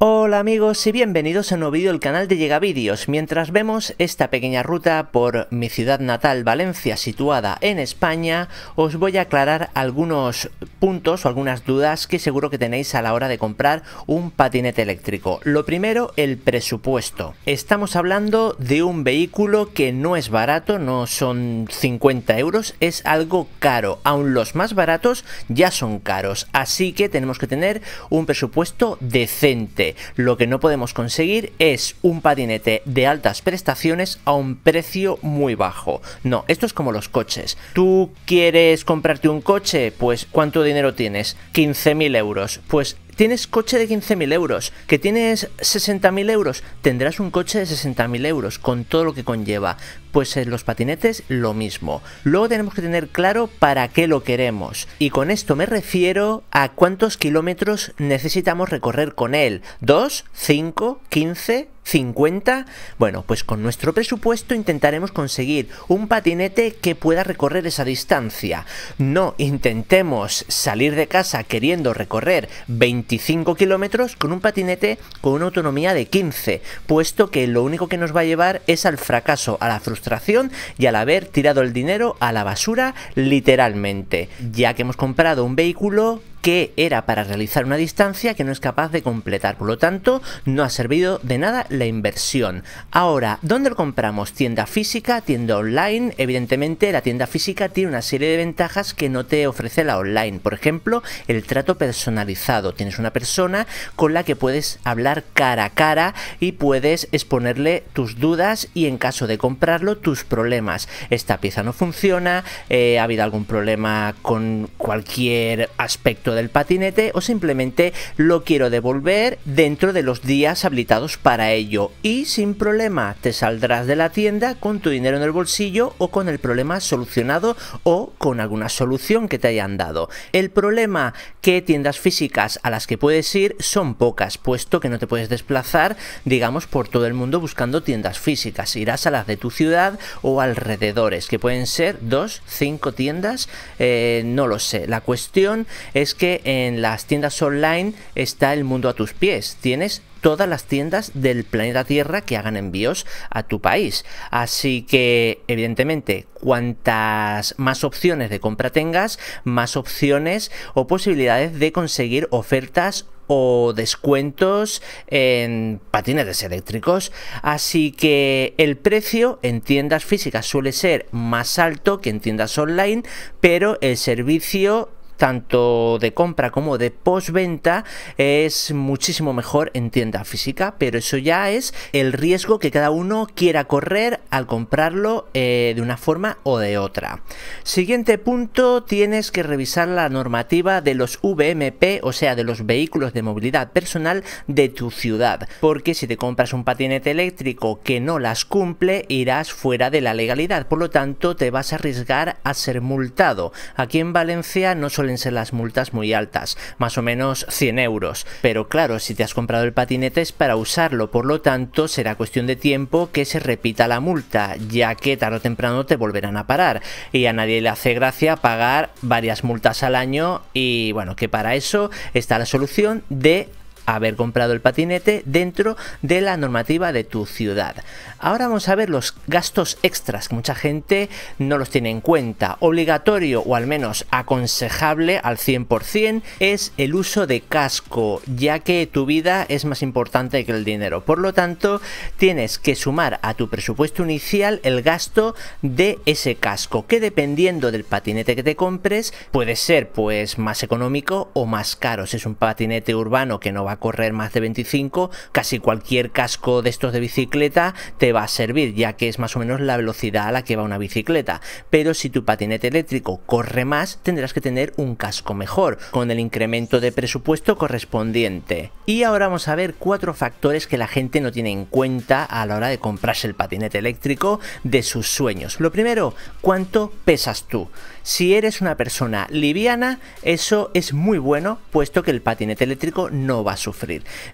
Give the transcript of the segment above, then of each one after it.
Hola amigos y bienvenidos a un nuevo vídeo del canal de Vídeos. Mientras vemos esta pequeña ruta por mi ciudad natal Valencia situada en España, os voy a aclarar algunos puntos o algunas dudas que seguro que tenéis a la hora de comprar un patinete eléctrico. Lo primero, el presupuesto. Estamos hablando de un vehículo que no es barato, no son 50 euros, es algo caro. Aún los más baratos ya son caros, así que tenemos que tener un presupuesto decente. Lo que no podemos conseguir es un patinete de altas prestaciones a un precio muy bajo. No, esto es como los coches. ¿Tú quieres comprarte un coche? Pues ¿cuánto dinero tienes? 15.000 euros. Pues tienes coche de 15.000 euros, que tienes 60.000 euros, tendrás un coche de 60.000 euros con todo lo que conlleva. Pues en los patinetes lo mismo. Luego tenemos que tener claro para qué lo queremos. Y con esto me refiero a cuántos kilómetros necesitamos recorrer con él. ¿2, 5, 15? ¿50? Bueno, pues con nuestro presupuesto intentaremos conseguir un patinete que pueda recorrer esa distancia. No intentemos salir de casa queriendo recorrer 25 kilómetros con un patinete con una autonomía de 15, puesto que lo único que nos va a llevar es al fracaso, a la frustración y al haber tirado el dinero a la basura literalmente, ya que hemos comprado un vehículo que era para realizar una distancia que no es capaz de completar. Por lo tanto, no ha servido de nada la inversión. Ahora, ¿dónde lo compramos? Tienda física, tienda online. Evidentemente, la tienda física tiene una serie de ventajas que no te ofrece la online. Por ejemplo, el trato personalizado. Tienes una persona con la que puedes hablar cara a cara y puedes exponerle tus dudas y en caso de comprarlo tus problemas. Esta pieza no funciona, eh, ha habido algún problema con cualquier aspecto del patinete o simplemente lo quiero devolver dentro de los días habilitados para ello y sin problema te saldrás de la tienda con tu dinero en el bolsillo o con el problema solucionado o con alguna solución que te hayan dado. El problema que tiendas físicas a las que puedes ir son pocas, puesto que no te puedes desplazar, digamos, por todo el mundo buscando tiendas físicas. Irás a las de tu ciudad o alrededores, que pueden ser dos, cinco tiendas, eh, no lo sé. La cuestión es que en las tiendas online está el mundo a tus pies. Tienes todas las tiendas del planeta Tierra que hagan envíos a tu país. Así que, evidentemente, cuantas más opciones de compra tengas, más opciones o posibilidades de conseguir ofertas o descuentos en patinetes eléctricos. Así que el precio en tiendas físicas suele ser más alto que en tiendas online, pero el servicio tanto de compra como de postventa, es muchísimo mejor en tienda física, pero eso ya es el riesgo que cada uno quiera correr al comprarlo eh, de una forma o de otra. Siguiente punto, tienes que revisar la normativa de los VMP, o sea, de los vehículos de movilidad personal de tu ciudad, porque si te compras un patinete eléctrico que no las cumple, irás fuera de la legalidad, por lo tanto te vas a arriesgar a ser multado. Aquí en Valencia no solo ser las multas muy altas, más o menos 100 euros. Pero claro, si te has comprado el patinete es para usarlo, por lo tanto será cuestión de tiempo que se repita la multa, ya que tarde o temprano te volverán a parar. Y a nadie le hace gracia pagar varias multas al año y bueno, que para eso está la solución de haber comprado el patinete dentro de la normativa de tu ciudad. Ahora vamos a ver los gastos extras que mucha gente no los tiene en cuenta. Obligatorio o al menos aconsejable al 100% es el uso de casco, ya que tu vida es más importante que el dinero. Por lo tanto, tienes que sumar a tu presupuesto inicial el gasto de ese casco, que dependiendo del patinete que te compres, puede ser pues más económico o más caro. Si es un patinete urbano que no va correr más de 25, casi cualquier casco de estos de bicicleta te va a servir, ya que es más o menos la velocidad a la que va una bicicleta. Pero si tu patinete eléctrico corre más, tendrás que tener un casco mejor, con el incremento de presupuesto correspondiente. Y ahora vamos a ver cuatro factores que la gente no tiene en cuenta a la hora de comprarse el patinete eléctrico de sus sueños. Lo primero, ¿cuánto pesas tú? Si eres una persona liviana, eso es muy bueno, puesto que el patinete eléctrico no va a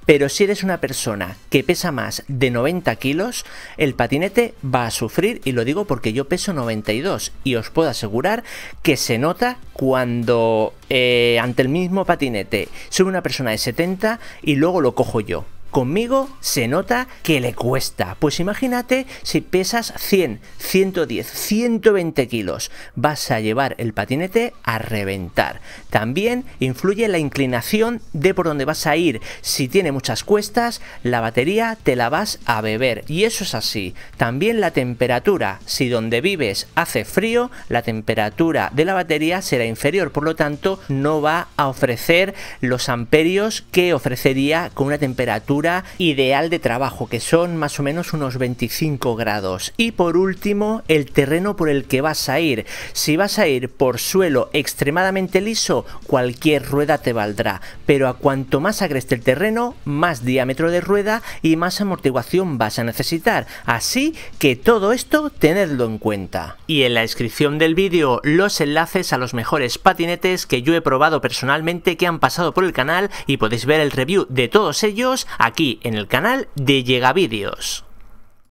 pero si eres una persona que pesa más de 90 kilos, el patinete va a sufrir y lo digo porque yo peso 92 y os puedo asegurar que se nota cuando eh, ante el mismo patinete soy una persona de 70 y luego lo cojo yo. Conmigo se nota que le cuesta. Pues imagínate si pesas 100, 110, 120 kilos. Vas a llevar el patinete a reventar. También influye la inclinación de por donde vas a ir. Si tiene muchas cuestas, la batería te la vas a beber. Y eso es así. También la temperatura. Si donde vives hace frío, la temperatura de la batería será inferior. Por lo tanto, no va a ofrecer los amperios que ofrecería con una temperatura ideal de trabajo, que son más o menos unos 25 grados. Y por último, el terreno por el que vas a ir. Si vas a ir por suelo extremadamente liso, cualquier rueda te valdrá, pero a cuanto más agreste el terreno, más diámetro de rueda y más amortiguación vas a necesitar. Así que todo esto tenedlo en cuenta. Y en la descripción del vídeo los enlaces a los mejores patinetes que yo he probado personalmente que han pasado por el canal y podéis ver el review de todos ellos aquí aquí en el canal de vídeos.